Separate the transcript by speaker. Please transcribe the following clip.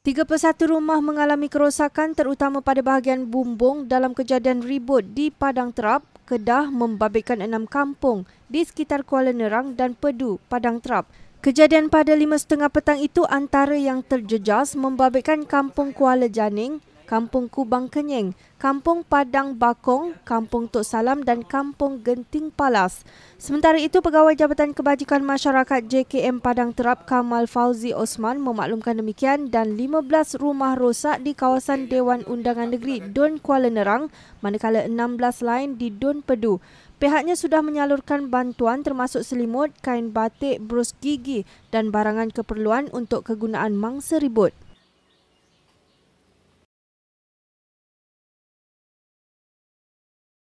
Speaker 1: 31 rumah mengalami kerosakan terutama pada bahagian bumbung dalam kejadian ribut di Padang Terap, Kedah membabitkan enam kampung di sekitar Kuala Nerang dan Pedu, Padang Terap. Kejadian pada 5.30 petang itu antara yang terjejas membabitkan kampung Kuala Janing, Kampung Kubang Kenying, Kampung Padang Bakong, Kampung Tok Salam dan Kampung Genting Palas. Sementara itu, Pegawai Jabatan Kebajikan Masyarakat JKM Padang Terap Kamal Fauzi Osman memaklumkan demikian dan 15 rumah rosak di kawasan Dewan Undangan Negeri Don Kuala Nerang manakala 16 lain di Don Pedu. Pihaknya sudah menyalurkan bantuan termasuk selimut, kain batik, brus gigi dan barangan keperluan untuk kegunaan mangsa ribut.